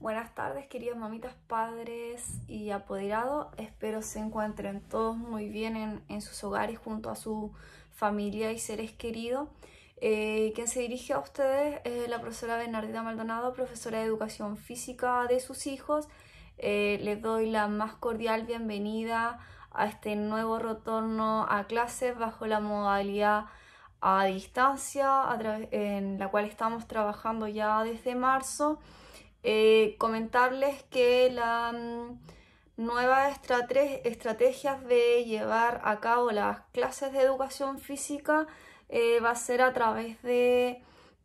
Buenas tardes, queridas mamitas, padres y apoderados. Espero se encuentren todos muy bien en, sus hogares junto a su familia y seres queridos. Eh, se dirige a ustedes es la profesora bernardina Maldonado, profesora de Educación Física de sus hijos. Eh, les doy la más cordial bienvenida a este nuevo retorno a clases bajo la modalidad a distancia, en la cual estamos trabajando ya desde marzo. Eh, comentarles que las mm, nuevas estrategias de llevar a cabo las clases de educación física eh, va a ser a través de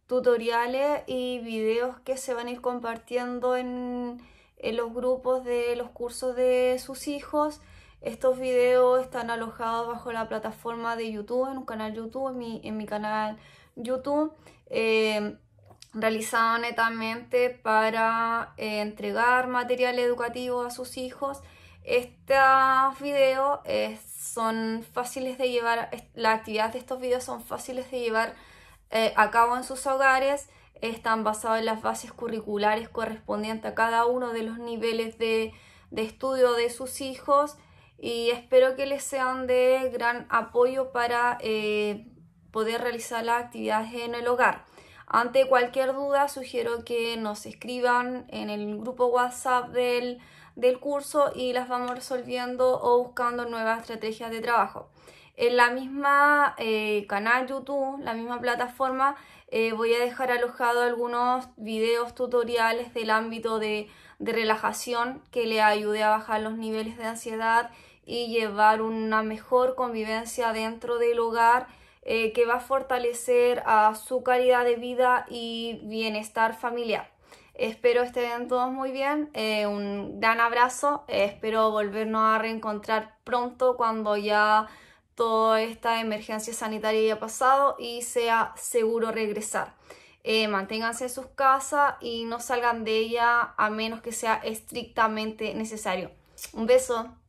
tutoriales y videos que se van a ir compartiendo en, los grupos de los cursos de sus hijos. Estos videos están alojados bajo la plataforma de YouTube, en un canal YouTube, en mi, canal YouTube. Eh, realizado netamente para eh, entregar material educativo a sus hijos. Estos videos eh, son fáciles de llevar, la actividad de estos videos son fáciles de llevar eh, a cabo en sus hogares, están basados en las bases curriculares correspondientes a cada uno de los niveles de, de estudio de sus hijos y espero que les sean de gran apoyo para poder realizar las actividades en el hogar. Ante cualquier duda, sugiero que nos escriban en el grupo WhatsApp del, curso y las vamos resolviendo o buscando nuevas estrategias de trabajo. En la misma eh, canal YouTube, la misma plataforma, eh, voy a dejar alojado algunos videos tutoriales del ámbito de, de relajación que le ayude a bajar los niveles de ansiedad y llevar una mejor convivencia dentro del hogar eh, que va a fortalecer a su calidad de vida y bienestar familiar. Espero estén todos muy bien, eh, un gran abrazo, eh, espero volvernos a reencontrar pronto cuando ya toda esta emergencia sanitaria haya pasado y sea seguro regresar. manténganse en sus casas y no salgan de ella a menos que sea estrictamente necesario. Un beso.